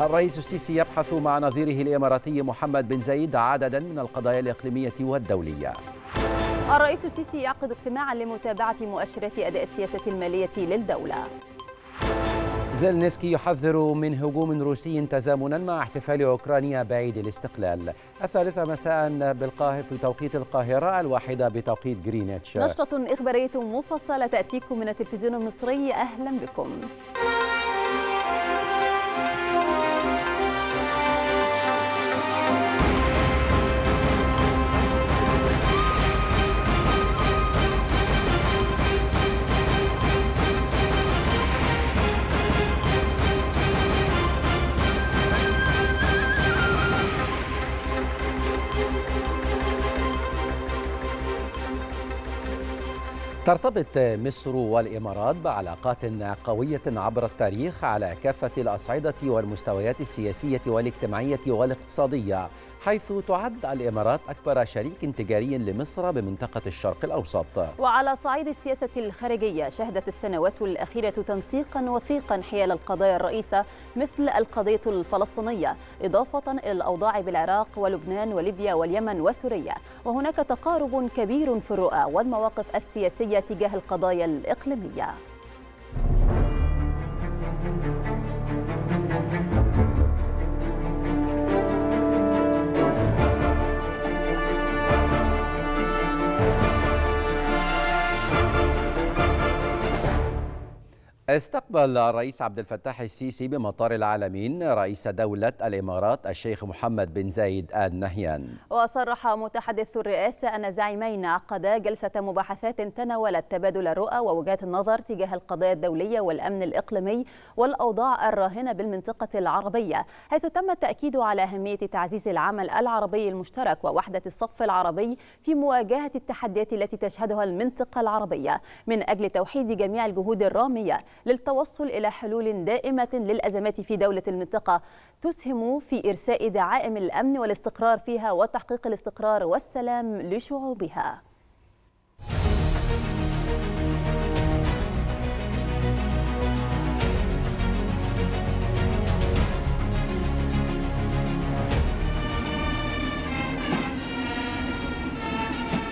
الرئيس السيسي يبحث مع نظيره الإماراتي محمد بن زايد عددا من القضايا الإقليمية والدولية الرئيس السيسي يعقد اجتماعا لمتابعة مؤشرات أداء السياسة المالية للدولة زيلنسكي يحذر من هجوم روسي تزامنا مع احتفال أوكرانيا بعيد الاستقلال الثالثة مساء بالقاهرة في توقيت القاهرة الواحدة بتوقيت جرينيتش نشطة إخبارية مفصلة تأتيكم من التلفزيون المصري أهلا بكم ترتبط مصر والامارات بعلاقات قويه عبر التاريخ على كافه الاصعده والمستويات السياسيه والاجتماعيه والاقتصاديه حيث تعد الإمارات أكبر شريك تجاري لمصر بمنطقة الشرق الأوسط وعلى صعيد السياسة الخارجية شهدت السنوات الأخيرة تنسيقا وثيقا حيال القضايا الرئيسة مثل القضية الفلسطينية إضافة إلى الأوضاع بالعراق ولبنان وليبيا واليمن وسوريا وهناك تقارب كبير في الرؤى والمواقف السياسية تجاه القضايا الإقليمية استقبل الرئيس عبد الفتاح السيسي بمطار العالمين رئيس دولة الإمارات الشيخ محمد بن زايد آل نهيان وصرح متحدث الرئاسة أن زعيمين عقدا جلسة مباحثات تناولت تبادل الرؤى ووجهات النظر تجاه القضايا الدولية والأمن الإقليمي والأوضاع الراهنة بالمنطقة العربية حيث تم التأكيد على أهمية تعزيز العمل العربي المشترك ووحدة الصف العربي في مواجهة التحديات التي تشهدها المنطقة العربية من أجل توحيد جميع الجهود الرامية للتوصل إلى حلول دائمة للأزمات في دولة المنطقة تسهم في إرساء دعائم الأمن والاستقرار فيها وتحقيق الاستقرار والسلام لشعوبها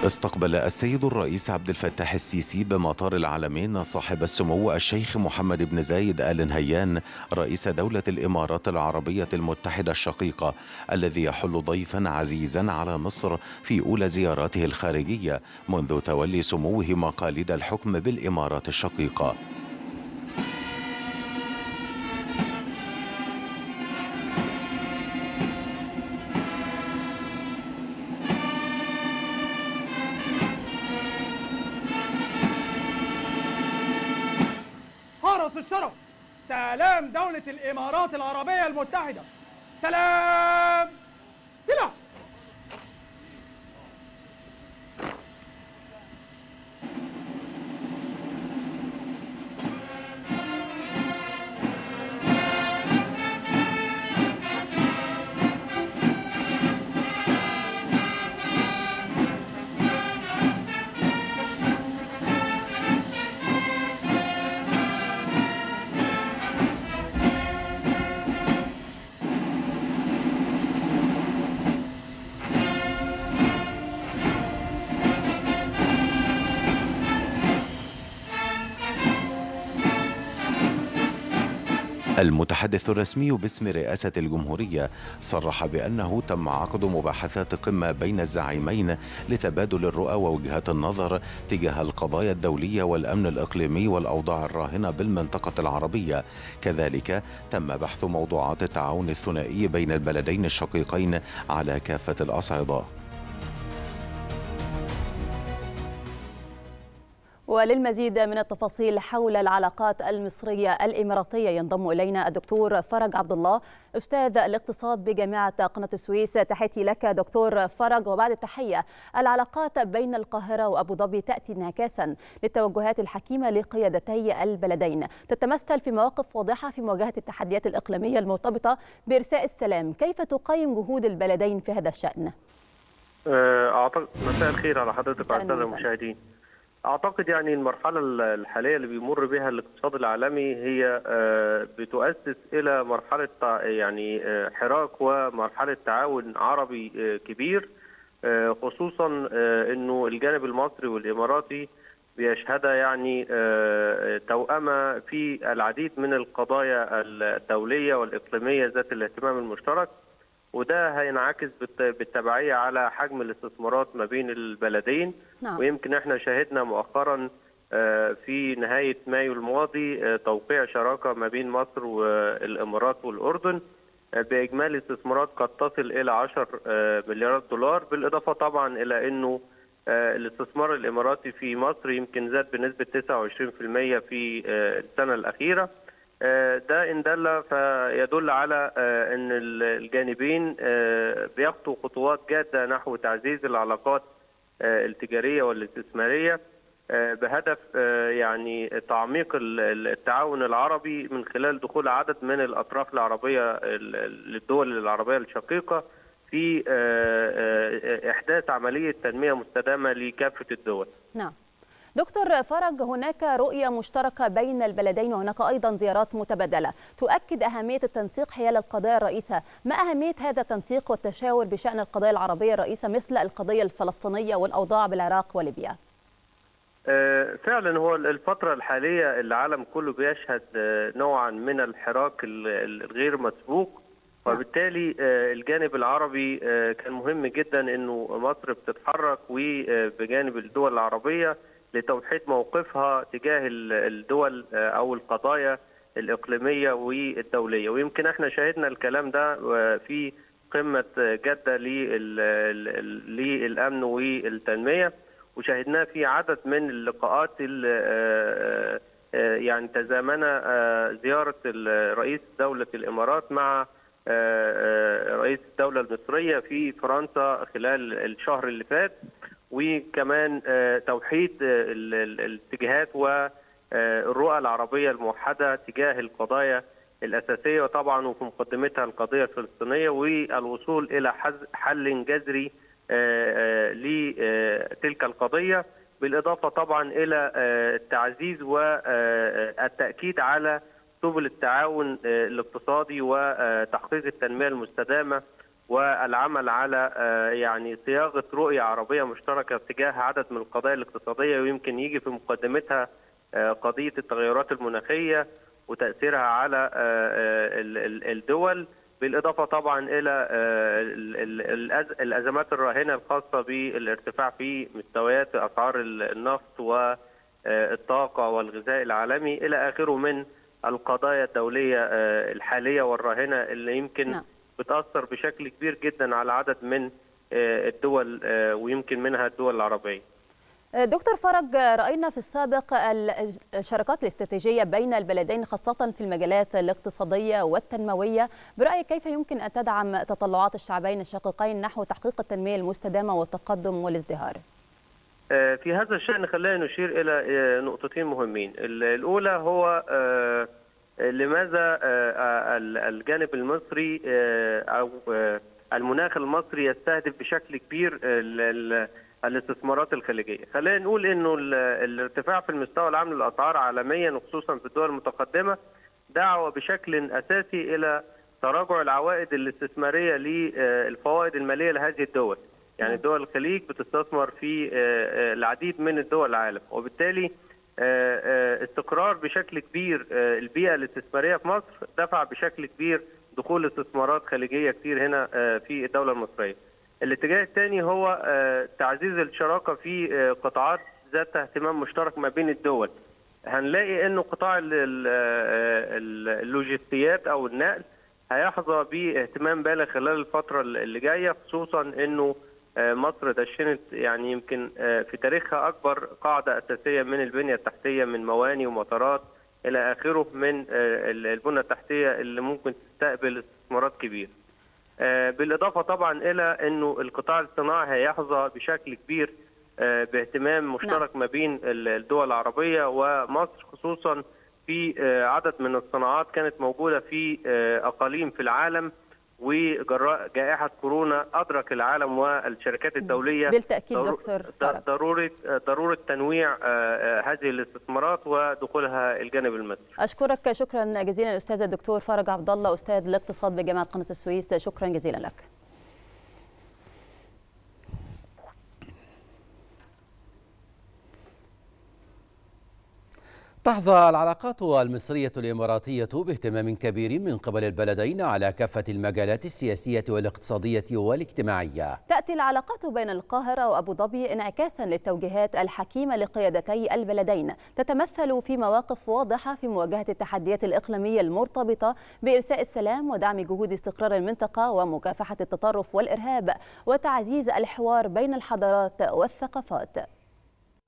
استقبل السيد الرئيس عبد الفتاح السيسي بمطار العالمين صاحب السمو الشيخ محمد بن زايد آل نهيان رئيس دولة الإمارات العربية المتحدة الشقيقة الذي يحل ضيفا عزيزا على مصر في أولى زياراته الخارجية منذ تولي سموه مقاليد الحكم بالإمارات الشقيقة الإمارات العربية المتحدة سلام المتحدث الرسمي باسم رئاسة الجمهورية صرح بأنه تم عقد مباحثات قمة بين الزعيمين لتبادل الرؤى ووجهات النظر تجاه القضايا الدولية والأمن الإقليمي والأوضاع الراهنة بالمنطقة العربية كذلك تم بحث موضوعات التعاون الثنائي بين البلدين الشقيقين على كافة الأصعدة وللمزيد من التفاصيل حول العلاقات المصرية الإماراتية ينضم إلينا الدكتور فرج عبد الله أستاذ الاقتصاد بجامعة قناة السويس تحيتي لك دكتور فرج وبعد التحية العلاقات بين القاهرة وأبو ظبي تأتي انعكاسا للتوجهات الحكيمة لقيادتي البلدين تتمثل في مواقف واضحة في مواجهة التحديات الإقليمية المرتبطة بإرساء السلام كيف تقيم جهود البلدين في هذا الشأن؟ آه، أعتقد مساء الخير على حضرتك وعلى المشاهدين اعتقد يعني المرحله الحاليه اللي بيمر بها الاقتصاد العالمي هي آه، بتؤسس الى مرحله يعني آه، حراك ومرحله تعاون عربي آه، كبير خصوصا انه الجانب المصري والاماراتي بيشهد يعني توأمة في العديد من القضايا الدولية والإقليمية ذات الاهتمام المشترك وده هينعكس بالتبعيه على حجم الاستثمارات ما بين البلدين نعم. ويمكن احنا شاهدنا مؤخرا آه، في نهايه مايو الماضي آه، توقيع شراكه ما بين مصر والامارات والاردن آه، باجمالي استثمارات قد تصل الى 10 مليارات دولار بالاضافه طبعا الى انه الاستثمار الاماراتي في مصر يمكن زاد بنسبه 29% في السنه الاخيره آه، ده ان دل فيدل على آه، ان الجانبين آه، بيخطوا خطوات جاده نحو تعزيز العلاقات التجاريه والاستثماريه بهدف يعني تعميق التعاون العربي من خلال دخول عدد من الاطراف العربيه للدول العربيه الشقيقه في احداث عمليه تنميه مستدامه لكافه الدول. نعم. دكتور فرج هناك رؤية مشتركة بين البلدين وهناك أيضا زيارات متبادلة تؤكد أهمية التنسيق حيال القضايا الرئيسة ما أهمية هذا التنسيق والتشاور بشأن القضايا العربية الرئيسة مثل القضية الفلسطينية والأوضاع بالعراق وليبيا آه، فعلا هو الفترة الحالية العالم كله بيشهد آه، نوعا من الحراك الغير مسبوق نعم. وبالتالي آه، الجانب العربي كان مهم جدا انه مصر بتتحرك وبجانب الدول العربيه لتوحيد موقفها تجاه الدول آه، او القضايا الاقليميه والدوليه ويمكن احنا شاهدنا الكلام ده في قمه جده للامن والتنميه وشاهدناه في عدد من اللقاءات اللي آه، آه، يعني تزامن زياره رئيس دوله الامارات مع رئيس الدولة المصرية في فرنسا خلال الشهر اللي فات وكمان آه، توحيد آه، الاتجاهات والرؤى آه، العربيه الموحده تجاه القضايا الاساسيه وطبعا وفي مقدمتها القضيه الفلسطينيه والوصول الى حل جذري لتلك القضيه بالاضافه طبعا الى التعزيز والتاكيد على سبل التعاون الاقتصادي وتحقيق التنميه المستدامه والعمل على آه، يعني صياغه رؤيه عربيه مشتركه تجاه عدد من القضايا الاقتصاديه ويمكن يجي في مقدمتها آه، قضيه التغيرات المناخيه وتاثيرها على آه، الدول بالاضافه طبعا الى الازمات الراهنه الخاصه بالارتفاع في مستويات اسعار النفط والطاقه والغذاء العالمي الى اخره من القضايا الدوليه الحاليه والراهنه اللي يمكن نعم. بتاثر بشكل كبير جدا على عدد من آه، الدول آه، ويمكن منها الدول العربيه آه، دكتور فرج راينا في السابق الشراكات الاستراتيجيه بين البلدين خاصه في المجالات الاقتصاديه والتنمويه برايك كيف يمكن ان تدعم تطلعات الشعبين الشقيقين نحو تحقيق التنميه المستدامه والتقدم والازدهار في هذا الشان خلينا نشير الى نقطتين مهمين الاولى هو لماذا آه، آه، الجانب المصري آه، او المناخ المصري يستهدف بشكل كبير الاستثمارات الخليجيه خلينا نقول انه الارتفاع في المستوى العام للاسعار عالميا وخصوصا في الدول المتقدمه دعوه بشكل اساسي الى تراجع العوائد الاستثماريه للفوائد الماليه لهذه الدول يعني نعم. دول الخليج بتستثمر في العديد من الدول العالم وبالتالي آه، آه، استقرار بشكل كبير آه، البيئه الاستثماريه في مصر دفع بشكل كبير دخول استثمارات خليجيه كتير هنا في الدوله المصريه. الاتجاه الثاني هو تعزيز الشراكه في قطاعات ذات اهتمام مشترك ما بين الدول. هنلاقي انه قطاع اللوجستيات او النقل هيحظى باهتمام بالغ خلال الفتره اللي جايه خصوصا انه آه، مصر دشنت يعني يمكن آه، في تاريخها اكبر قاعده اساسيه من البنيه التحتيه من مواني ومطارات الى اخره من آه، البنى التحتيه اللي ممكن تستقبل استثمارات كبيره. بالاضافه طبعا الى انه القطاع الصناعي هيحظى بشكل كبير باهتمام مشترك نعم. ما بين الدول العربيه ومصر خصوصا في عدد من الصناعات كانت موجوده في اقاليم في العالم وجراء جائحه كورونا ادرك العالم والشركات الدوليه بالتاكيد دكتور فرج. ضروره ضروره تنويع آه، آه، هذه الاستثمارات ودخولها الجانب المصري. اشكرك شكرا جزيلا الاستاذ الدكتور فرج عبد الله استاذ الاقتصاد بجامعه قناه السويس شكرا جزيلا لك. تحظى العلاقات المصرية الإماراتية باهتمام كبير من قبل البلدين على كافة المجالات السياسية والاقتصادية والاجتماعية تأتي العلاقات بين القاهرة وأبو ظبي انعكاسا للتوجيهات الحكيمة لقيادتي البلدين تتمثل في مواقف واضحة في مواجهة التحديات الإقليمية المرتبطة بإرساء السلام ودعم جهود استقرار المنطقة ومكافحة التطرف والإرهاب وتعزيز الحوار بين الحضارات والثقافات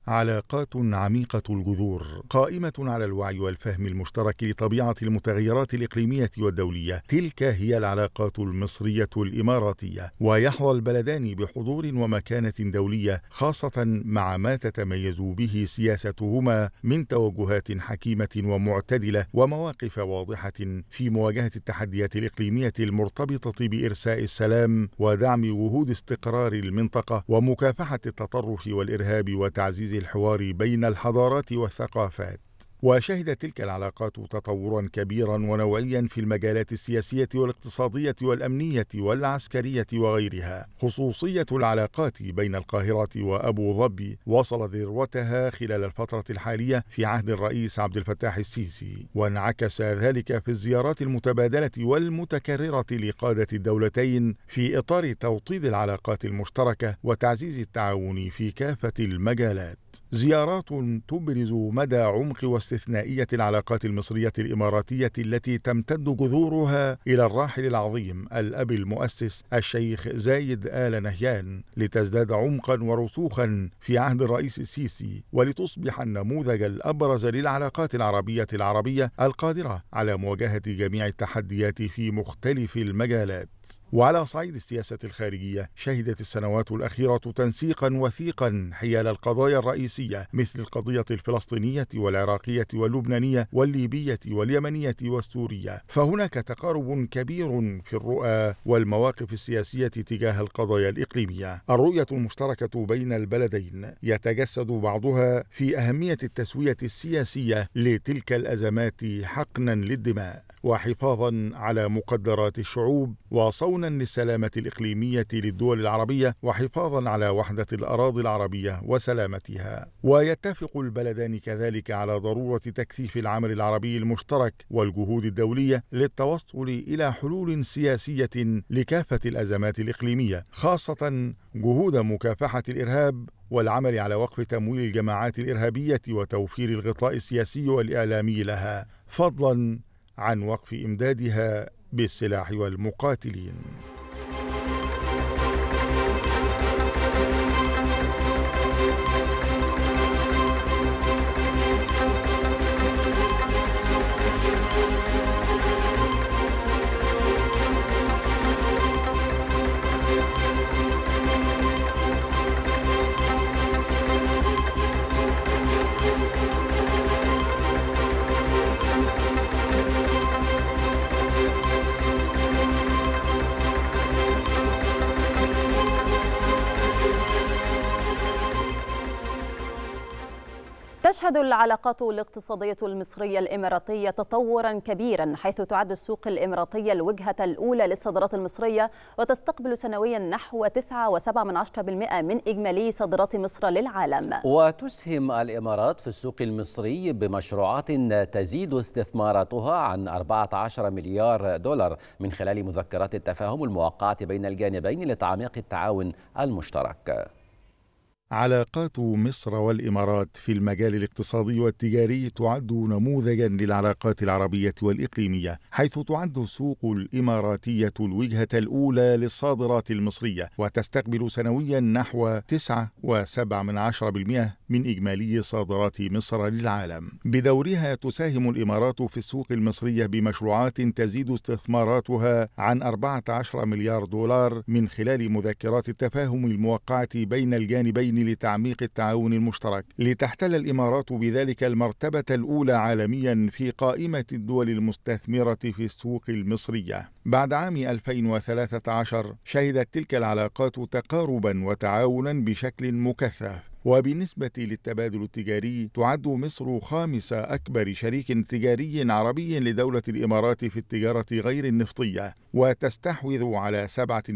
علاقات عميقة الجذور قائمة على الوعي والفهم المشترك لطبيعة المتغيرات الإقليمية والدولية تلك هي العلاقات المصرية الإماراتية ويحظى البلدان بحضور ومكانة دولية خاصة مع ما تتميز به سياستهما من توجهات حكيمة ومعتدلة ومواقف واضحة في مواجهة التحديات الإقليمية المرتبطة بإرساء السلام ودعم وهود استقرار المنطقة ومكافحة التطرف والإرهاب وتعزيز الحوار بين الحضارات والثقافات وشهدت تلك العلاقات تطورا كبيرا ونوعيا في المجالات السياسيه والاقتصاديه والامنيه والعسكريه وغيرها خصوصيه العلاقات بين القاهره وابو ظبي وصل ذروتها خلال الفتره الحاليه في عهد الرئيس عبد الفتاح السيسي وانعكس ذلك في الزيارات المتبادله والمتكرره لقاده الدولتين في اطار توطيد العلاقات المشتركه وتعزيز التعاون في كافه المجالات زيارات تبرز مدى عمق واستثنائية العلاقات المصرية الإماراتية التي تمتد جذورها إلى الراحل العظيم الأب المؤسس الشيخ زايد آل نهيان لتزداد عمقا ورسوخا في عهد الرئيس السيسي ولتصبح النموذج الأبرز للعلاقات العربية العربية القادرة على مواجهة جميع التحديات في مختلف المجالات وعلى صعيد السياسة الخارجية شهدت السنوات الأخيرة تنسيقا وثيقا حيال القضايا الرئيسية مثل القضية الفلسطينية والعراقية واللبنانية والليبية واليمنية والسورية فهناك تقارب كبير في الرؤى والمواقف السياسية تجاه القضايا الإقليمية الرؤية المشتركة بين البلدين يتجسد بعضها في أهمية التسوية السياسية لتلك الأزمات حقنا للدماء وحفاظا على مقدرات الشعوب وصونا للسلامة الإقليمية للدول العربية وحفاظا على وحدة الأراضي العربية وسلامتها ويتفق البلدان كذلك على ضرورة تكثيف العمل العربي المشترك والجهود الدولية للتوصل إلى حلول سياسية لكافة الأزمات الإقليمية خاصة جهود مكافحة الإرهاب والعمل على وقف تمويل الجماعات الإرهابية وتوفير الغطاء السياسي والإعلامي لها فضلا عن وقف إمدادها بالسلاح والمقاتلين تشهد العلاقات الاقتصادية المصرية الإماراتية تطورا كبيرا حيث تعد السوق الإماراتية الوجهة الأولى للصادرات المصرية وتستقبل سنويا نحو 9.7% من إجمالي صادرات مصر للعالم وتسهم الإمارات في السوق المصري بمشروعات تزيد استثماراتها عن 14 مليار دولار من خلال مذكرات التفاهم الموقعة بين الجانبين لتعميق التعاون المشترك علاقات مصر والامارات في المجال الاقتصادي والتجاري تعد نموذجا للعلاقات العربيه والاقليميه حيث تعد السوق الاماراتيه الوجهه الاولى للصادرات المصريه وتستقبل سنويا نحو 9.7% من, من إجمالي صادرات مصر للعالم بدورها تساهم الإمارات في السوق المصرية بمشروعات تزيد استثماراتها عن 14 مليار دولار من خلال مذكرات التفاهم الموقعة بين الجانبين لتعميق التعاون المشترك لتحتل الإمارات بذلك المرتبة الأولى عالميا في قائمة الدول المستثمرة في السوق المصرية بعد عام 2013 شهدت تلك العلاقات تقاربا وتعاونا بشكل مكثف وبالنسبة للتبادل التجاري تعد مصر خامس أكبر شريك تجاري عربي لدولة الإمارات في التجارة غير النفطية وتستحوذ على 7%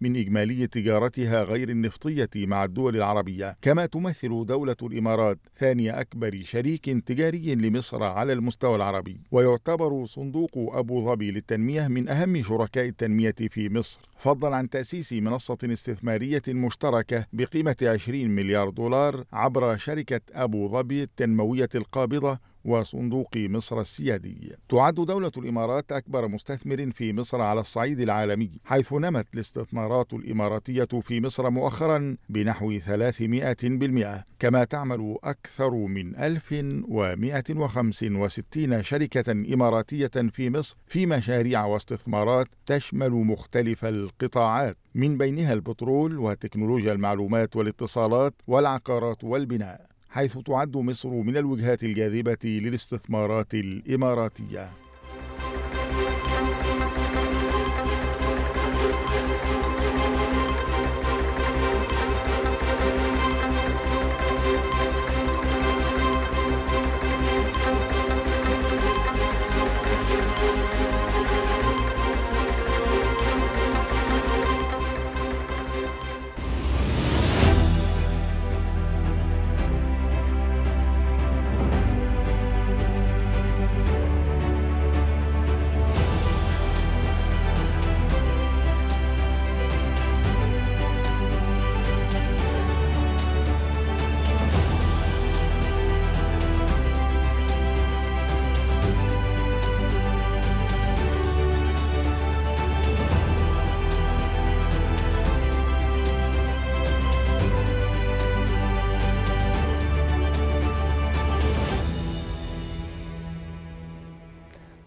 من إجمالي تجارتها غير النفطية مع الدول العربية كما تمثل دولة الإمارات ثاني أكبر شريك تجاري لمصر على المستوى العربي ويعتبر صندوق أبو ظبي للتنمية من أهم شركاء التنمية في مصر فضلا عن تأسيس منصة استثمارية مشتركة بقيمة 20 مليار دولار عبر شركة أبو ظبي التنموية القابضة وصندوق مصر السيادي. تعد دولة الإمارات أكبر مستثمر في مصر على الصعيد العالمي، حيث نمت الاستثمارات الإماراتية في مصر مؤخرا بنحو 300%، كما تعمل أكثر من 1165 شركة إماراتية في مصر في مشاريع واستثمارات تشمل مختلف القطاعات من بينها البترول وتكنولوجيا المعلومات والاتصالات والعقارات والبناء حيث تعد مصر من الوجهات الجاذبة للاستثمارات الإماراتية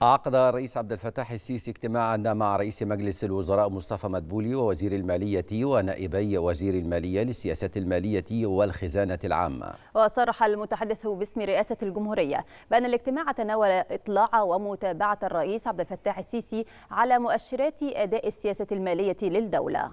عقد الرئيس عبد الفتاح السيسي اجتماعا مع رئيس مجلس الوزراء مصطفى مدبولي ووزير المالية ونائبي وزير المالية للسياسات المالية والخزانة العامة وصرح المتحدث باسم رئاسة الجمهورية بأن الاجتماع تناول إطلاع ومتابعة الرئيس عبد الفتاح السيسي على مؤشرات أداء السياسة المالية للدولة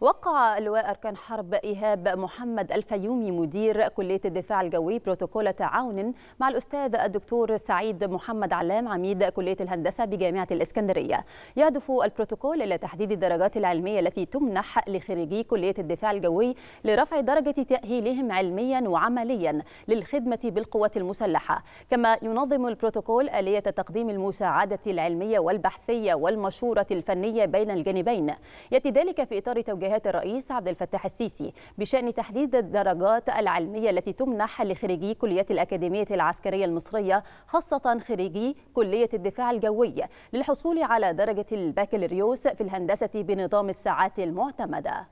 وقع لواء أركان حرب إيهاب محمد الفيومي مدير كلية الدفاع الجوي بروتوكول تعاون مع الأستاذ الدكتور سعيد محمد علام عميد كلية الهندسة بجامعة الإسكندرية يهدف البروتوكول إلى تحديد الدرجات العلمية التي تمنح لخريجي كلية الدفاع الجوي لرفع درجة تأهيلهم علميا وعمليا للخدمة بالقوات المسلحة كما ينظم البروتوكول آلية تقديم المساعدة العلمية والبحثية والمشورة الفنية بين الجانبين يأتي ذلك في إطار توجيه مواجهات الرئيس عبد الفتاح السيسي بشان تحديد الدرجات العلميه التي تمنح لخريجي كليه الاكاديميه العسكريه المصريه خاصه خريجي كليه الدفاع الجوي للحصول على درجه البكالوريوس في الهندسه بنظام الساعات المعتمده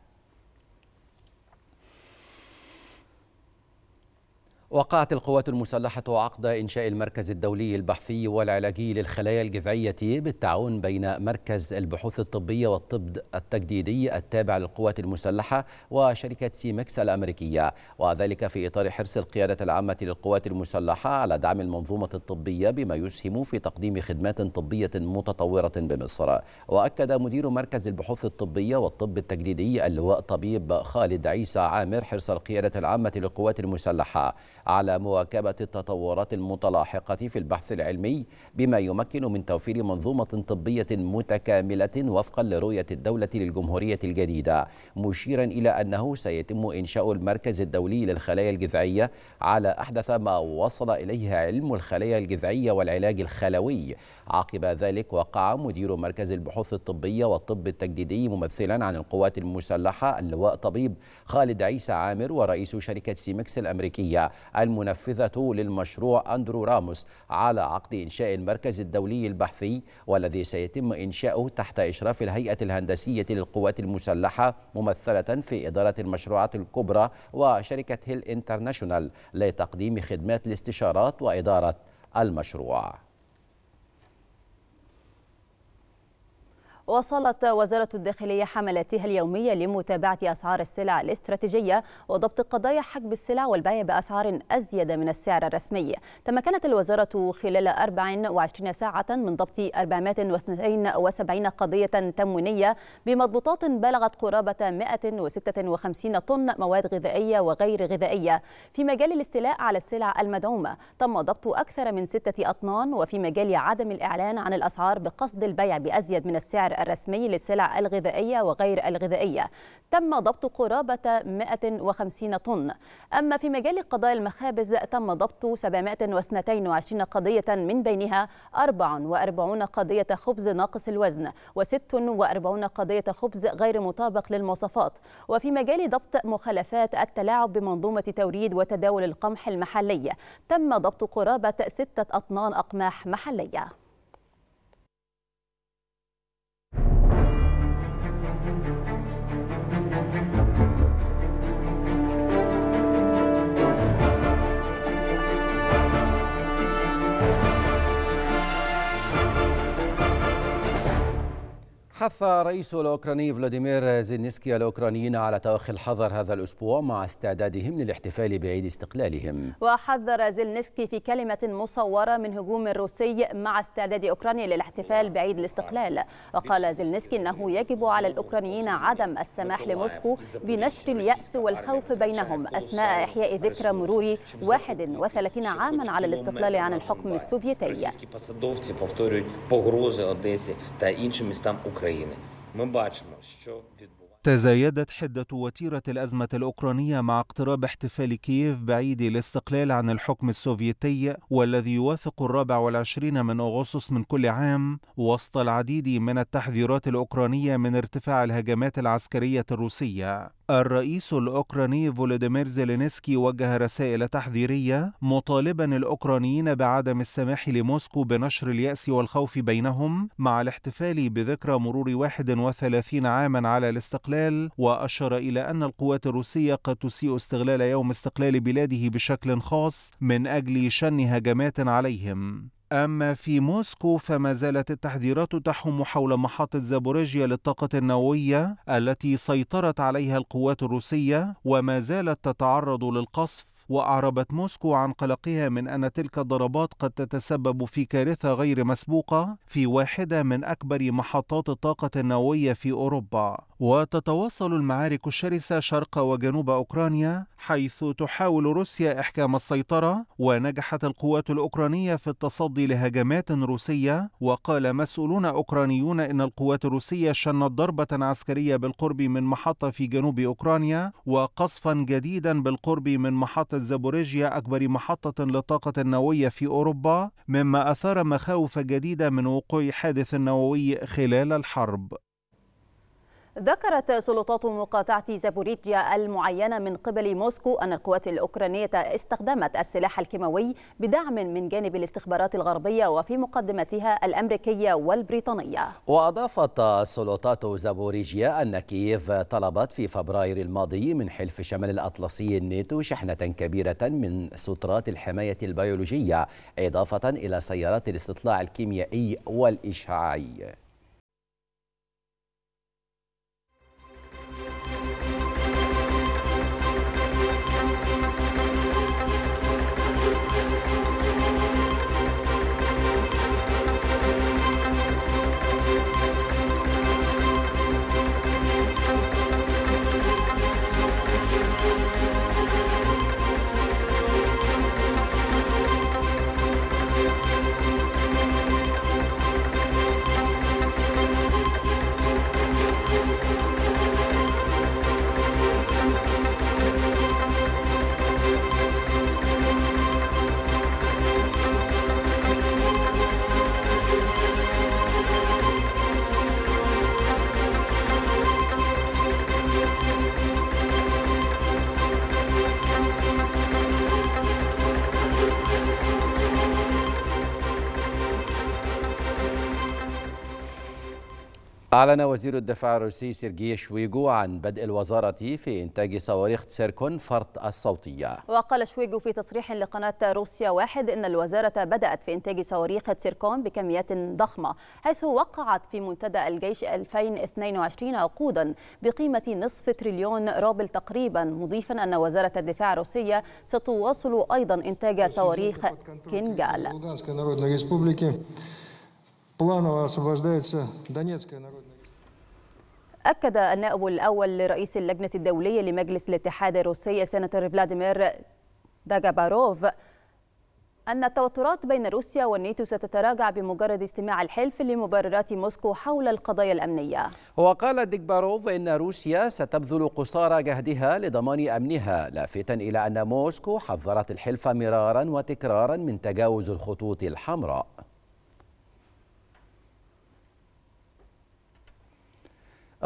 وقعت القوات المسلحة عقد إنشاء المركز الدولي البحثي والعلاجي للخلايا الجذعية بالتعاون بين مركز البحوث الطبية والطب التجديدي التابع للقوات المسلحة وشركة سيمكس الأمريكية وذلك في إطار حرص القيادة العامة للقوات المسلحة على دعم المنظومة الطبية بما يسهم في تقديم خدمات طبية متطورة بمصر وأكد مدير مركز البحوث الطبية والطب التجديدي اللواء طبيب خالد عيسى عامر حرص القيادة العامة للقوات المسلحة على مواكبة التطورات المتلاحقة في البحث العلمي بما يمكن من توفير منظومة طبية متكاملة وفقا لرؤية الدولة للجمهورية الجديدة مشيرا إلى أنه سيتم إنشاء المركز الدولي للخلايا الجذعية على أحدث ما وصل إليه علم الخلايا الجذعية والعلاج الخلوي عقب ذلك وقع مدير مركز البحوث الطبية والطب التجديدي ممثلا عن القوات المسلحة اللواء طبيب خالد عيسى عامر ورئيس شركة سيمكس الأمريكية المنفذة للمشروع أندرو راموس على عقد إنشاء المركز الدولي البحثي والذي سيتم إنشاؤه تحت إشراف الهيئة الهندسية للقوات المسلحة ممثلة في إدارة المشروعات الكبرى وشركة هيل انترناشونال لتقديم خدمات الاستشارات وإدارة المشروع وصلت وزارة الداخلية حملاتها اليومية لمتابعة أسعار السلع الاستراتيجية وضبط قضايا حجب السلع والبيع بأسعار أزيد من السعر الرسمي تمكنت الوزارة خلال 24 ساعة من ضبط 472 قضية تموينية بمضبوطات بلغت قرابة 156 طن مواد غذائية وغير غذائية في مجال الاستيلاء على السلع المدعومة تم ضبط أكثر من ستة أطنان وفي مجال عدم الإعلان عن الأسعار بقصد البيع بأزيد من السعر الرسمي للسلع الغذائية وغير الغذائية تم ضبط قرابة 150 طن أما في مجال قضايا المخابز تم ضبط 722 قضية من بينها 44 قضية خبز ناقص الوزن و46 قضية خبز غير مطابق للمواصفات وفي مجال ضبط مخالفات التلاعب بمنظومة توريد وتداول القمح المحلي تم ضبط قرابة ستة أطنان أقماح محلية حث رئيس الأوكراني فلاديمير زينيسكي الأوكرانيين على توخي الحظر هذا الأسبوع مع استعدادهم للاحتفال بعيد استقلالهم وحذر زينيسكي في كلمة مصورة من هجوم روسي مع استعداد أوكرانيا للاحتفال بعيد الاستقلال وقال زينيسكي أنه يجب على الأوكرانيين عدم السماح لموسكو بنشر اليأس والخوف بينهم أثناء إحياء ذكرى مرور 31 عاما على الاستقلال عن الحكم السوفيتي України. Ми бачимо, що تزايدت حدة وتيرة الأزمة الأوكرانية مع اقتراب احتفال كييف بعيد الاستقلال عن الحكم السوفيتي والذي يوافق الرابع والعشرين من أغسطس من كل عام وسط العديد من التحذيرات الأوكرانية من ارتفاع الهجمات العسكرية الروسية الرئيس الأوكراني فولوديمير زيلينسكي وجه رسائل تحذيرية مطالبا الأوكرانيين بعدم السماح لموسكو بنشر اليأس والخوف بينهم مع الاحتفال بذكرى مرور 31 عاما على الاستقلال وأشار إلى أن القوات الروسية قد تسيء استغلال يوم استقلال بلاده بشكل خاص من أجل شن هجمات عليهم أما في موسكو فما زالت التحذيرات تحوم حول محطة زابوريجيا للطاقة النووية التي سيطرت عليها القوات الروسية وما زالت تتعرض للقصف وأعربت موسكو عن قلقها من أن تلك الضربات قد تتسبب في كارثة غير مسبوقة في واحدة من أكبر محطات الطاقة النووية في أوروبا وتتواصل المعارك الشرسة شرق وجنوب أوكرانيا حيث تحاول روسيا إحكام السيطرة ونجحت القوات الأوكرانية في التصدي لهجمات روسية وقال مسؤولون أوكرانيون إن القوات الروسية شنت ضربة عسكرية بالقرب من محطة في جنوب أوكرانيا وقصفا جديدا بالقرب من محطة زابوريجيا أكبر محطة للطاقة النووية في أوروبا مما أثار مخاوف جديدة من وقوع حادث نووي خلال الحرب ذكرت سلطات مقاطعة زابوريجيا المعينة من قبل موسكو أن القوات الأوكرانية استخدمت السلاح الكيماوي بدعم من جانب الاستخبارات الغربية وفي مقدمتها الأمريكية والبريطانية وأضافت سلطات زابوريجيا أن كييف طلبت في فبراير الماضي من حلف شمال الأطلسي الناتو شحنة كبيرة من سترات الحماية البيولوجية إضافة إلى سيارات الاستطلاع الكيميائي والإشعاعي أعلن وزير الدفاع الروسي سيرجي شويجو عن بدء الوزارة في إنتاج صواريخ سيركون فرط الصوتية وقال شويجو في تصريح لقناة روسيا واحد إن الوزارة بدأت في إنتاج صواريخ سيركون بكميات ضخمة حيث وقعت في منتدى الجيش 2022 عقودا بقيمة نصف تريليون روبل تقريبا مضيفا أن وزارة الدفاع الروسية ستواصل أيضا إنتاج صواريخ كينجال освобождается Донецкая народная أكد النائب الأول لرئيس اللجنة الدولية لمجلس الاتحاد الروسي السناتور فلاديمير داجاباروف أن التوترات بين روسيا والنيتو ستتراجع بمجرد استماع الحلف لمبررات موسكو حول القضايا الأمنية وقال ديكباروف إن روسيا ستبذل قصارى جهدها لضمان أمنها لافتا إلى أن موسكو حذرت الحلف مرارا وتكرارا من تجاوز الخطوط الحمراء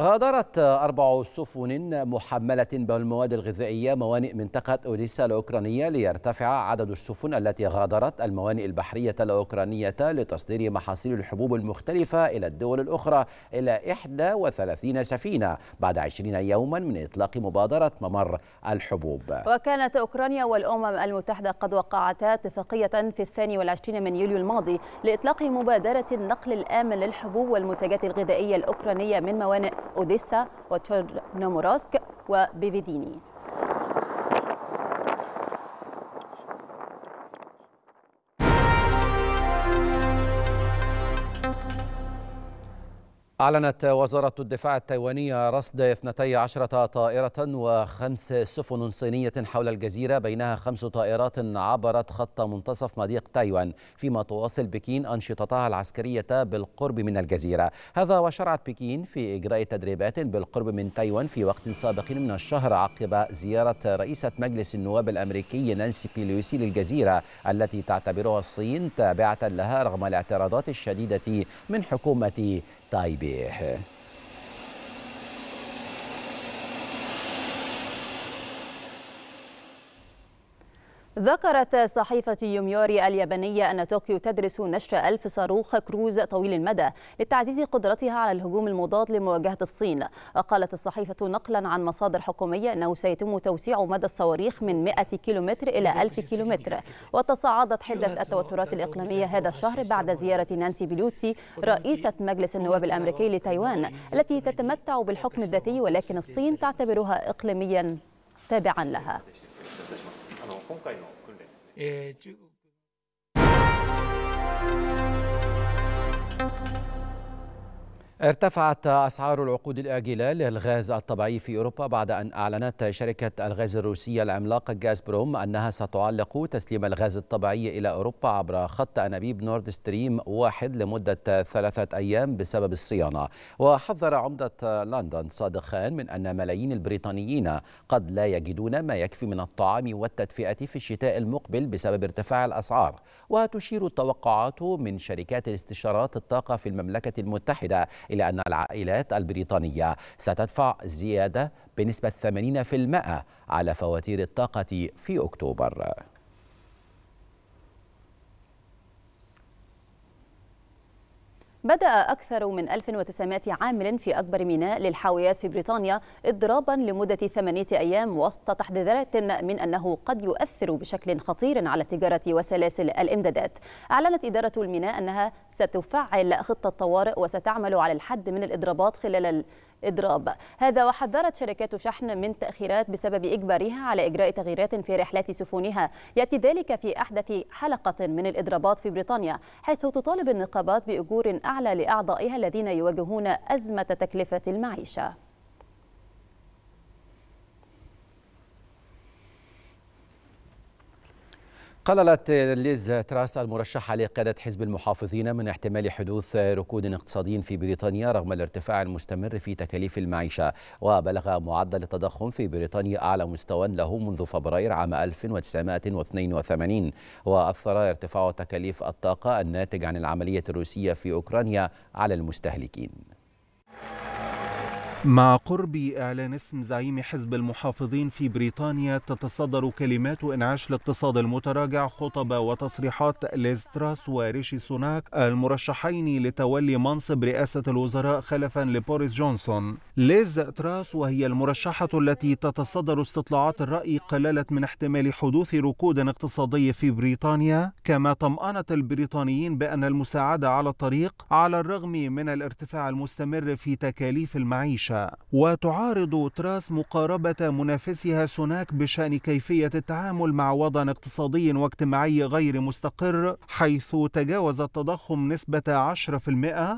غادرت أربع سفن محملة بالمواد الغذائية موانئ منطقة أوديسا الأوكرانية ليرتفع عدد السفن التي غادرت الموانئ البحرية الأوكرانية لتصدير محاصيل الحبوب المختلفة إلى الدول الأخرى إلى 31 سفينة بعد 20 يوما من إطلاق مبادرة ممر الحبوب وكانت أوكرانيا والأمم المتحدة قد وقعتا اتفاقية في الثاني والعشرين من يوليو الماضي لإطلاق مبادرة النقل الآمن للحبوب والمنتجات الغذائية الأوكرانية من موانئ أوديسا وتشيرنوموراسك وبيفيديني أعلنت وزارة الدفاع التايوانية رصد 12 طائرة وخمس سفن صينية حول الجزيرة بينها خمس طائرات عبرت خط منتصف مضيق تايوان فيما تواصل بكين أنشطتها العسكرية بالقرب من الجزيرة هذا وشرعت بكين في إجراء تدريبات بالقرب من تايوان في وقت سابق من الشهر عقب زيارة رئيسة مجلس النواب الأمريكي نانسي بيلوسي للجزيرة التي تعتبرها الصين تابعة لها رغم الاعتراضات الشديدة من حكومة 代表 ذكرت صحيفة يوميوري اليابانية أن طوكيو تدرس نشر ألف صاروخ كروز طويل المدى لتعزيز قدرتها على الهجوم المضاد لمواجهة الصين وقالت الصحيفة نقلا عن مصادر حكومية أنه سيتم توسيع مدى الصواريخ من 100 كيلومتر إلى 1000 كيلومتر وتصاعدت حدة التوترات الإقليمية هذا الشهر بعد زيارة نانسي بيلوتسي رئيسة مجلس النواب الأمريكي لتايوان التي تتمتع بالحكم الذاتي ولكن الصين تعتبرها إقليميا تابعا لها 今回の訓練、えー、中国 ارتفعت أسعار العقود الآجلة للغاز الطبيعي في أوروبا بعد أن أعلنت شركة الغاز الروسية العملاقة بروم أنها ستعلق تسليم الغاز الطبيعي إلى أوروبا عبر خط أنابيب نورد ستريم واحد لمدة ثلاثة أيام بسبب الصيانة وحذر عمدة لندن صادق خان من أن ملايين البريطانيين قد لا يجدون ما يكفي من الطعام والتدفئة في الشتاء المقبل بسبب ارتفاع الأسعار وتشير التوقعات من شركات الاستشارات الطاقة في المملكة المتحدة إلى أن العائلات البريطانية ستدفع زيادة بنسبة 80% على فواتير الطاقة في أكتوبر بدأ أكثر من 1900 عامل في أكبر ميناء للحاويات في بريطانيا إضرابا لمدة ثمانية أيام وسط تحذيرات من أنه قد يؤثر بشكل خطير على التجارة وسلاسل الإمدادات أعلنت إدارة الميناء أنها ستفعل خطة طوارئ وستعمل على الحد من الإضرابات خلال إضراب هذا وحذرت شركات شحن من تأخيرات بسبب إجبارها على إجراء تغييرات في رحلات سفنها يأتي ذلك في أحدث حلقة من الإضرابات في بريطانيا حيث تطالب النقابات بأجور أعلى لأعضائها الذين يواجهون أزمة تكلفة المعيشة قللت ليز تراس المرشحة لقيادة حزب المحافظين من احتمال حدوث ركود اقتصادي في بريطانيا رغم الارتفاع المستمر في تكاليف المعيشة وبلغ معدل التضخم في بريطانيا أعلى مستوى له منذ فبراير عام 1982 وأثر ارتفاع تكاليف الطاقة الناتج عن العملية الروسية في أوكرانيا على المستهلكين مع قرب إعلان اسم زعيم حزب المحافظين في بريطانيا تتصدر كلمات إنعاش الاقتصاد المتراجع خطب وتصريحات ليستراس وريشي سوناك المرشحين لتولي منصب رئاسة الوزراء خلفا لبوريس جونسون ليز تراس وهي المرشحة التي تتصدر استطلاعات الرأي قللت من احتمال حدوث ركود اقتصادي في بريطانيا كما طمأنت البريطانيين بأن المساعدة على الطريق على الرغم من الارتفاع المستمر في تكاليف المعيشة الشاشة وتعارض تراس مقاربة منافسها سوناك بشأن كيفية التعامل مع وضع اقتصادي واجتماعي غير مستقر حيث تجاوز التضخم نسبة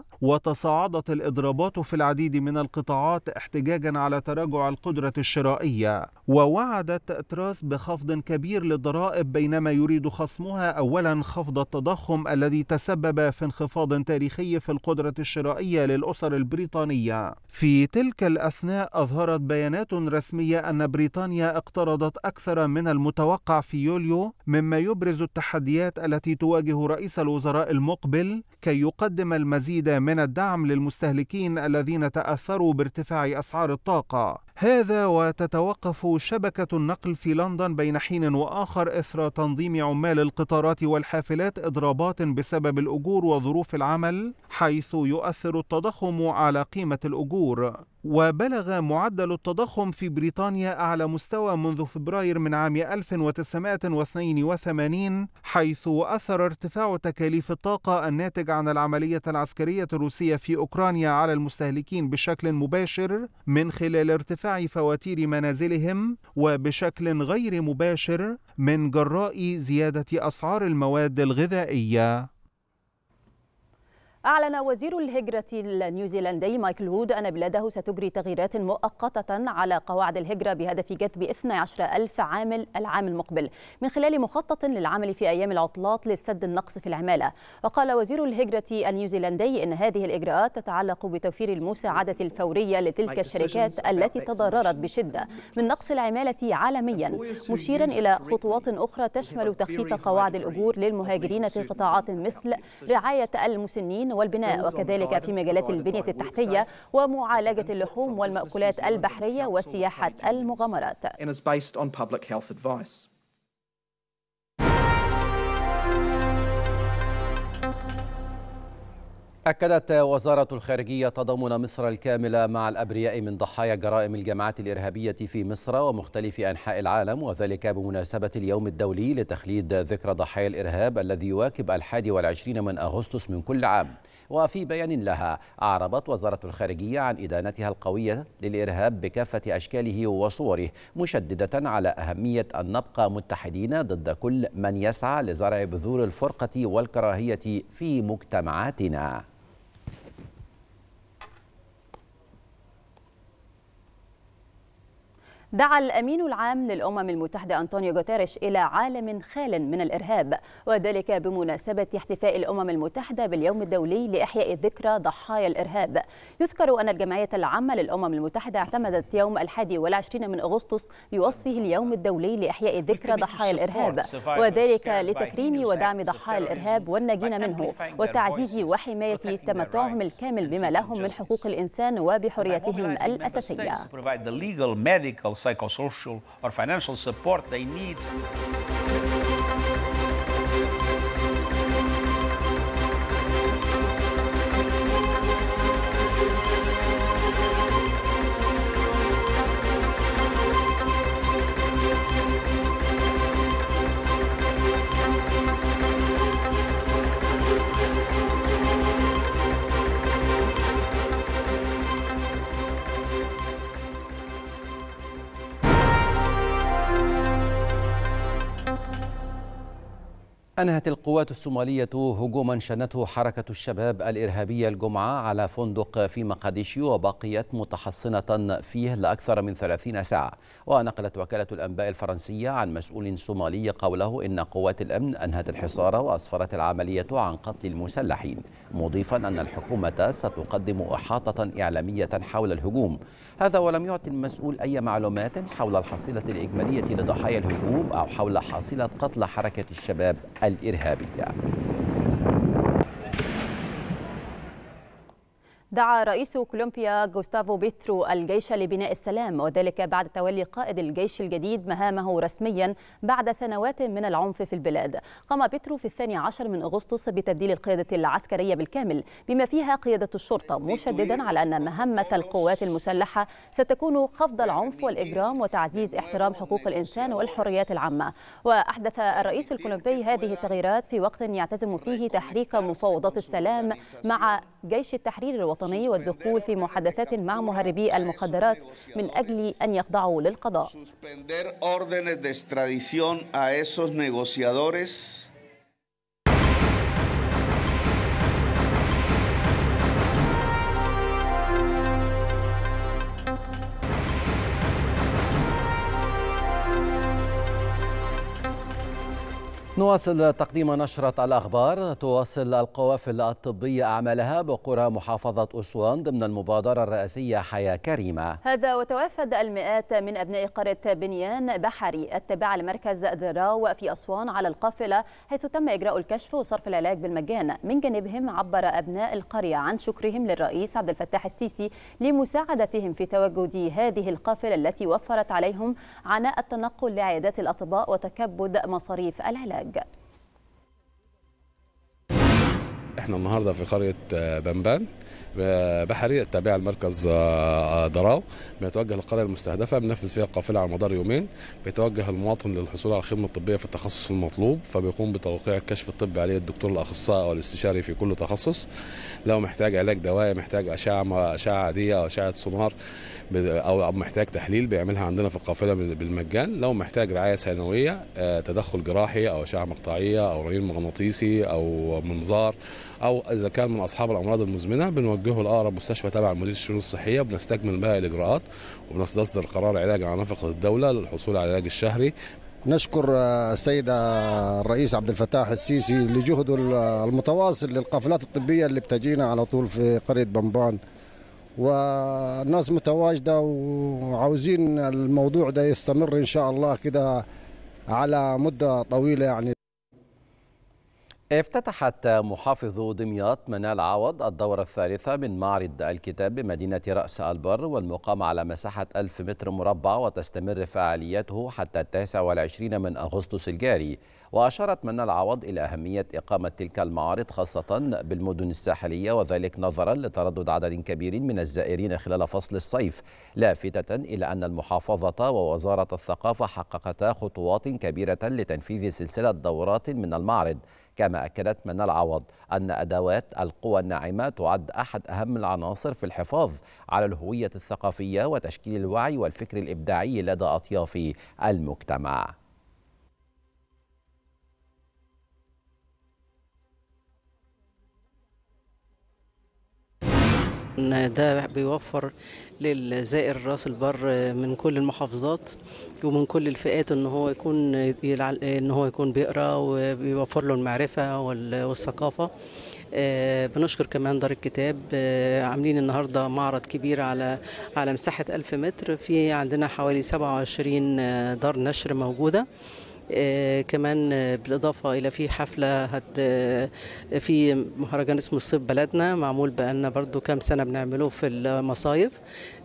10% وتصاعدت الإضرابات في العديد من القطاعات احتجاجا على تراجع القدرة الشرائية ووعدت تراس بخفض كبير للضرائب بينما يريد خصمها أولا خفض التضخم الذي تسبب في انخفاض تاريخي في القدرة الشرائية للأسر البريطانية في تلك الأثناء أظهرت بيانات رسمية أن بريطانيا اقترضت أكثر من المتوقع في يوليو مما يبرز التحديات التي تواجه رئيس الوزراء المقبل كي يقدم المزيد من من الدعم للمستهلكين الذين تاثروا بارتفاع اسعار الطاقه هذا وتتوقف شبكة النقل في لندن بين حين وآخر إثر تنظيم عمال القطارات والحافلات إضرابات بسبب الأجور وظروف العمل حيث يؤثر التضخم على قيمة الأجور وبلغ معدل التضخم في بريطانيا أعلى مستوى منذ فبراير من عام 1982 حيث أثر ارتفاع تكاليف الطاقة الناتج عن العملية العسكرية الروسية في أوكرانيا على المستهلكين بشكل مباشر من خلال ارتفاع فواتير منازلهم وبشكل غير مباشر من جراء زيادة أسعار المواد الغذائية أعلن وزير الهجرة النيوزيلندي مايكل وود أن بلاده ستجري تغييرات مؤقتة على قواعد الهجرة بهدف جذب 12 ألف عامل العام المقبل من خلال مخطط للعمل في أيام العطلات لسد النقص في العمالة وقال وزير الهجرة النيوزيلندي أن هذه الإجراءات تتعلق بتوفير المساعدة الفورية لتلك الشركات التي تضررت بشدة من نقص العمالة عالميا مشيرا إلى خطوات أخرى تشمل تخفيف قواعد الأجور للمهاجرين في قطاعات مثل رعاية المسنين والبناء وكذلك في مجالات البنية التحتية ومعالجة اللحوم والمأكولات البحرية وسياحة المغامرات. أكدت وزارة الخارجية تضامن مصر الكامل مع الأبرياء من ضحايا جرائم الجماعات الإرهابية في مصر ومختلف أنحاء العالم وذلك بمناسبة اليوم الدولي لتخليد ذكرى ضحايا الإرهاب الذي يواكب الحادي والعشرين من أغسطس من كل عام وفي بيان لها أعربت وزارة الخارجية عن إدانتها القوية للإرهاب بكافة أشكاله وصوره مشددة على أهمية أن نبقى متحدين ضد كل من يسعى لزرع بذور الفرقة والكراهية في مجتمعاتنا دعا الأمين العام للأمم المتحدة أنطونيو غوتيريش إلى عالم خال من الإرهاب وذلك بمناسبة احتفاء الأمم المتحدة باليوم الدولي لإحياء ذكرى ضحايا الإرهاب يذكر أن الجمعية العامة للأمم المتحدة اعتمدت يوم الحادي والعشرين من أغسطس بوصفه اليوم الدولي لإحياء ذكرى ضحايا الإرهاب وذلك لتكريم ودعم ضحايا الإرهاب والناجين منه وتعزيز وحماية تمتعهم الكامل بما لهم من حقوق الإنسان وبحريتهم الأساسية. psychosocial, or financial support they need. أنهت القوات الصومالية هجوما شنته حركة الشباب الإرهابية الجمعة على فندق في مقاديشيو وبقيت متحصنة فيه لأكثر من 30 ساعة ونقلت وكالة الأنباء الفرنسية عن مسؤول صومالي قوله إن قوات الأمن أنهت الحصار وأسفرت العملية عن قتل المسلحين مضيفا أن الحكومة ستقدم إحاطة إعلامية حول الهجوم هذا ولم يعطي المسؤول أي معلومات حول الحصيلة الإجمالية لضحايا الهجوم أو حول حصيلة قتل حركة الشباب الإرهابية دعا رئيس كولومبيا جوستافو بيترو الجيش لبناء السلام وذلك بعد تولي قائد الجيش الجديد مهامه رسميا بعد سنوات من العنف في البلاد قام بيترو في الثاني عشر من أغسطس بتبديل القيادة العسكرية بالكامل بما فيها قيادة الشرطة مشددا على أن مهمة القوات المسلحة ستكون خفض العنف والإجرام وتعزيز احترام حقوق الإنسان والحريات العامة وأحدث الرئيس الكولومبي هذه التغييرات في وقت يعتزم فيه تحريك مفاوضات السلام مع جيش التحرير الوطني الوطني والدخول في محادثات مع مهربي المخدرات من أجل أن يخضعوا للقضاء. نواصل تقديم نشرة الأخبار تواصل القوافل الطبية أعمالها بقرى محافظة أسوان ضمن المبادرة الرئاسية حياة كريمة هذا وتوافد المئات من أبناء قرية بنيان بحري التابعة لمركز دراو في أسوان على القافلة حيث تم إجراء الكشف وصرف العلاج بالمجان من جانبهم عبر أبناء القرية عن شكرهم للرئيس عبد الفتاح السيسي لمساعدتهم في تواجد هذه القافلة التي وفرت عليهم عناء التنقل لعيادات الأطباء وتكبد مصاريف العلاج الخليج احنا النهارده في قريه آه، بنبان آه، بحري التابعه لمركز آه، دراو بيتوجه للقريه المستهدفه بننفذ فيها قافله على مدار يومين بيتوجه المواطن للحصول على الخدمه الطبيه في التخصص المطلوب فبيقوم بتوقيع الكشف الطبي عليه الدكتور الاخصائي او الاستشاري في كل تخصص لو محتاج علاج دوائي محتاج اشعه اشعه عاديه او اشعه سونار او محتاج تحليل بيعملها عندنا في القافله بالمجان لو محتاج رعايه ثانويه آه، تدخل جراحي او اشعه مقطعيه او رنين مغناطيسي او منظار او اذا كان من اصحاب الامراض المزمنه بنوجهه لاقرب مستشفى تبع لمدير الشؤون الصحيه وبنستكمل باقي الاجراءات وبنستصدر قرار علاج على نفقه الدوله للحصول على العلاج الشهري نشكر آه، السيد آه، الرئيس عبد الفتاح السيسي لجهده المتواصل للقافلات الطبيه اللي بتجينا على طول في قريه بنبان والناس متواجده وعاوزين الموضوع ده يستمر ان شاء الله كده على مده طويله يعني افتتحت محافظ دمياط منال عوض الدورة الثالثة من معرض الكتاب بمدينة رأس البر والمقام على مساحة 1000 متر مربع وتستمر فعاليته حتى التاسع والعشرين من أغسطس الجاري وأشارت منى العوض إلى أهمية إقامة تلك المعارض خاصة بالمدن الساحلية وذلك نظرا لتردد عدد كبير من الزائرين خلال فصل الصيف لافتة إلى أن المحافظة ووزارة الثقافة حققتا خطوات كبيرة لتنفيذ سلسلة دورات من المعرض كما أكدت منى العوض أن أدوات القوى الناعمة تعد أحد أهم العناصر في الحفاظ على الهوية الثقافية وتشكيل الوعي والفكر الإبداعي لدى أطياف المجتمع ده بيوفر للزائر راس البر من كل المحافظات ومن كل الفئات ان هو يكون ان هو يكون بيقرا وبيوفر له المعرفه والثقافه آه، بنشكر كمان دار الكتاب آه، عاملين النهارده معرض كبير على على مساحه 1000 متر في عندنا حوالي 27 دار نشر موجوده آه، كمان بالاضافه الى في حفله هت آه، في مهرجان اسمه صيف بلدنا معمول بقالنا برضو كام سنه بنعمله في المصايف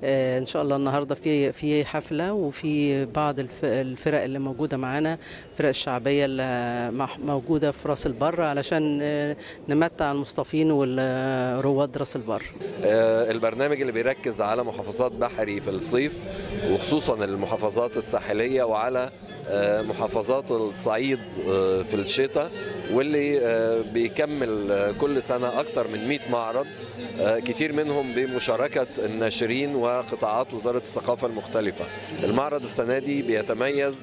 آه، ان شاء الله النهارده في في حفله وفي بعض الفرق اللي موجوده معانا الفرق الشعبيه اللي موجوده في راس البر علشان نمتع المصطفين والرواد راس البر البرنامج اللي بيركز على محافظات بحري في الصيف وخصوصا المحافظات الساحليه وعلى محافظات محافظات الصعيد آه، في الشتاء واللي آه، بيكمل آه، كل سنة أكثر من 100 معرض كتير منهم بمشاركة الناشرين وقطاعات وزارة الثقافة المختلفة المعرض السنة دي بيتميز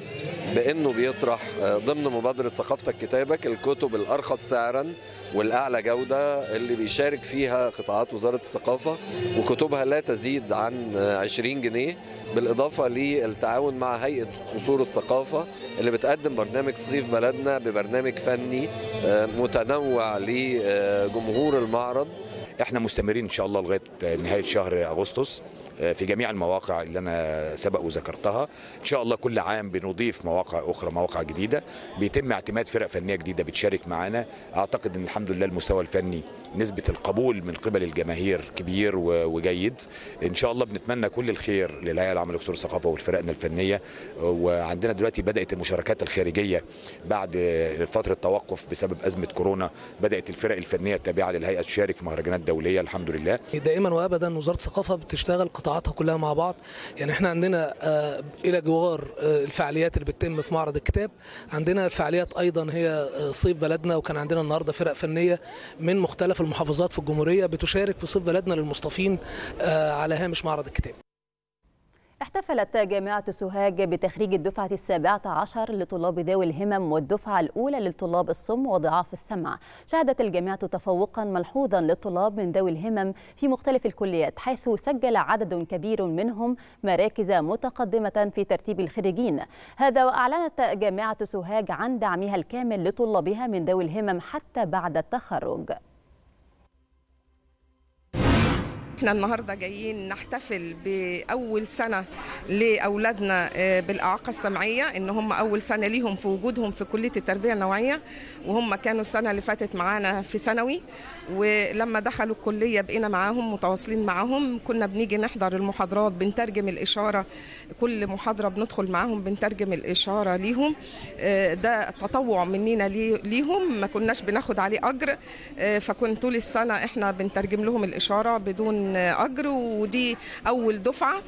بأنه بيطرح ضمن مبادرة ثقافتك كتابك الكتب الأرخص سعراً والاعلى جوده اللي بيشارك فيها قطاعات وزاره الثقافه وكتبها لا تزيد عن 20 جنيه بالاضافه للتعاون مع هيئه قصور الثقافه اللي بتقدم برنامج صيف بلدنا ببرنامج فني آه، متنوع لجمهور المعرض احنا مستمرين ان شاء الله لغايه نهايه شهر اغسطس آه، في جميع المواقع اللي انا سبق وذكرتها ان شاء الله كل عام بنضيف مواقع اخرى مواقع جديده بيتم اعتماد فرق فنيه جديده بتشارك معانا اعتقد ان الحمد لله المستوى الفني نسبه القبول من قبل الجماهير كبير وجيد ان شاء الله بنتمنى كل الخير للهيئه العامه لقصور الثقافه والفرقنا الفنيه وعندنا دلوقتي بدات المشاركات الخارجيه بعد فتره توقف بسبب ازمه كورونا بدات الفرق الفنيه التابعه للهيئه تشارك في مهرجانات دوليه الحمد لله دائما وابدا وزاره الثقافه بتشتغل قطاعاتها كلها مع بعض يعني احنا عندنا آه، الى جوار آه، الفعاليات اللي بتتم في معرض الكتاب عندنا الفعاليات ايضا هي آه، صيف بلدنا وكان عندنا النهارده فرق فنيه من مختلف المحافظات في الجمهوريه بتشارك في صيف بلدنا للمصطفين على هامش معرض الكتاب احتفلت جامعة سوهاج بتخريج الدفعة السابعة عشر لطلاب ذوي الهمم والدفعة الأولى للطلاب الصم وضعاف السمع شهدت الجامعة تفوقا ملحوظا للطلاب من ذوي الهمم في مختلف الكليات حيث سجل عدد كبير منهم مراكز متقدمة في ترتيب الخريجين هذا وأعلنت جامعة سوهاج عن دعمها الكامل لطلابها من ذوي الهمم حتى بعد التخرج احنا النهارده جايين نحتفل باول سنه لاولادنا آه، بالاعاقه السمعيه ان هم اول سنه ليهم في وجودهم في كليه التربيه النوعيه وهم كانوا السنه اللي فاتت معانا في ثانوي ولما دخلوا الكليه بقينا معاهم متواصلين معاهم كنا بنيجي نحضر المحاضرات بنترجم الاشاره كل محاضره بندخل معاهم بنترجم الاشاره ليهم آه، ده تطوع مننا ليهم ما كناش بناخد عليه اجر آه، فكن طول السنه احنا بنترجم لهم الاشاره بدون اجر ودي اول دفعه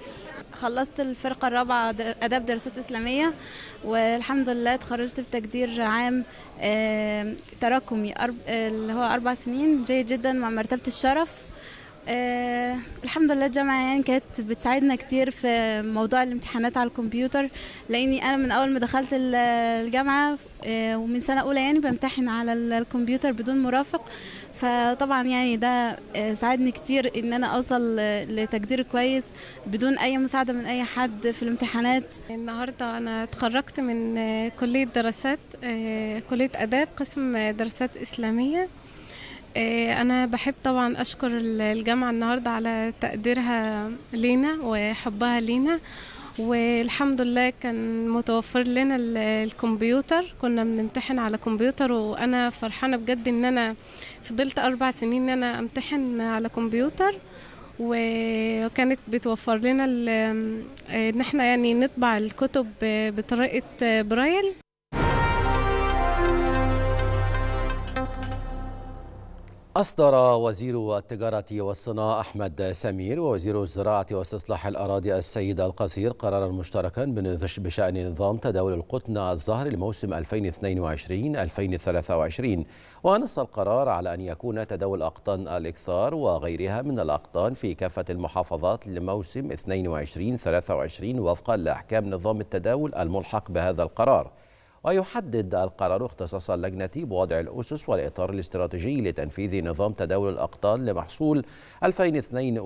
خلصت الفرقة الرابعة آداب دراسات إسلامية والحمد لله اتخرجت بتقدير عام تراكمي اللي هو أربع سنين جيد جدا مع مرتبة الشرف أه الحمد لله الجامعة يعني كانت بتساعدنا كتير في موضوع الامتحانات على الكمبيوتر لأني أنا من أول ما دخلت الجامعة أه ومن سنة أولى يعني بمتحن على الكمبيوتر بدون مرافق فطبعا يعني ده آه، ساعدني كتير ان انا اوصل آه، لتقدير كويس بدون اي مساعده من اي حد في الامتحانات النهارده انا اتخرجت من آه، كليه دراسات كليه اداب قسم دراسات اسلاميه أنا بحب طبعا أشكر الجامعة النهاردة على تقديرها لينا وحبها لينا والحمد لله كان متوفر لنا الكمبيوتر كنا بنمتحن على كمبيوتر وأنا فرحانة بجد إن أنا فضلت أربع سنين أنا أمتحن على كمبيوتر وكانت بتوفر لنا ان احنا يعني نطبع الكتب بطريقه برايل أصدر وزير التجارة والصناعة أحمد سمير ووزير الزراعة واستصلاح الأراضي السيد القصير قرارا مشتركا بشأن نظام تداول القطن الزهر لموسم 2022-2023 ونص القرار على أن يكون تداول أقطان الإكثار وغيرها من الأقطان في كافة المحافظات لموسم 22-23 وفقا لأحكام نظام التداول الملحق بهذا القرار ويحدد القرار اختصاص اللجنة بوضع الأسس والإطار الاستراتيجي لتنفيذ نظام تداول الأقطان لمحصول 2022-2023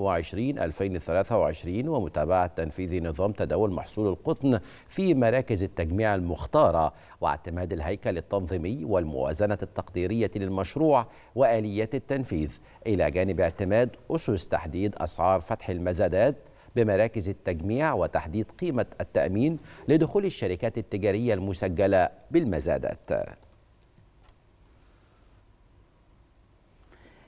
ومتابعة تنفيذ نظام تداول محصول القطن في مراكز التجميع المختارة واعتماد الهيكل التنظيمي والموازنة التقديرية للمشروع وآليات التنفيذ إلى جانب اعتماد أسس تحديد أسعار فتح المزادات بمراكز التجميع وتحديد قيمة التأمين لدخول الشركات التجارية المسجلة بالمزادات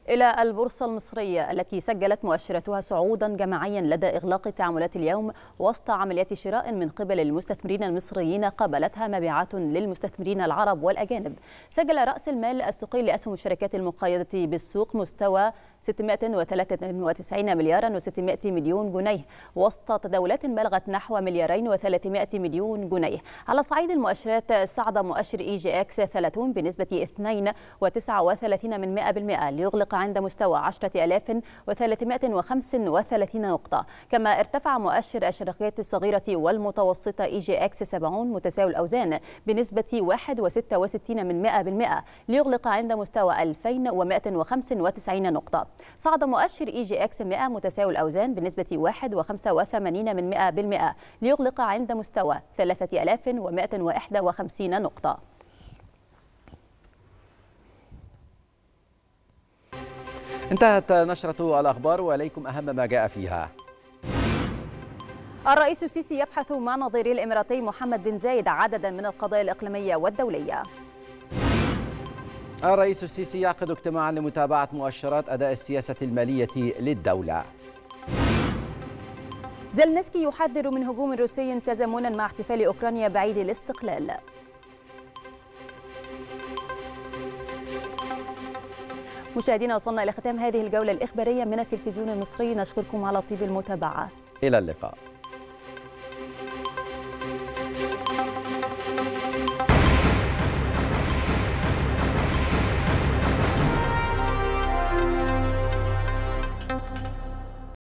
إلى البورصة المصرية التي سجلت مؤشراتها صعودا جماعيا لدى إغلاق تعاملات اليوم وسط عمليات شراء من قبل المستثمرين المصريين قابلتها مبيعات للمستثمرين العرب والأجانب سجل رأس المال السوقي لأسهم الشركات المقيدة بالسوق مستوى 693 مليارا و600 مليون جنيه وسط تداولات بلغت نحو مليارين و300 مليون جنيه على صعيد المؤشرات صعد مؤشر اي جي اكس 30 بنسبة 2.39 من 100% ليغلق عند مستوى 10335 نقطة كما ارتفع مؤشر الشركات الصغيرة والمتوسطة اي جي اكس 70 متساوي الأوزان بنسبة 1.66 من 100% ليغلق عند مستوى 2195 نقطة صعد مؤشر اي جي اكس 100 متساوي الاوزان بنسبه 1.85 من 100% ليغلق عند مستوى 3151 نقطه انتهت نشرة الأخبار وإليكم أهم ما جاء فيها الرئيس السيسي يبحث مع نظيره الإماراتي محمد بن زايد عددا من القضايا الإقليمية والدولية الرئيس السيسي يعقد اجتماعا لمتابعة مؤشرات أداء السياسة المالية للدولة زلنسكي يحذر من هجوم روسي تزامنا مع احتفال أوكرانيا بعيد الاستقلال مشاهدينا وصلنا إلى ختام هذه الجولة الإخبارية من التلفزيون المصري نشكركم على طيب المتابعة إلى اللقاء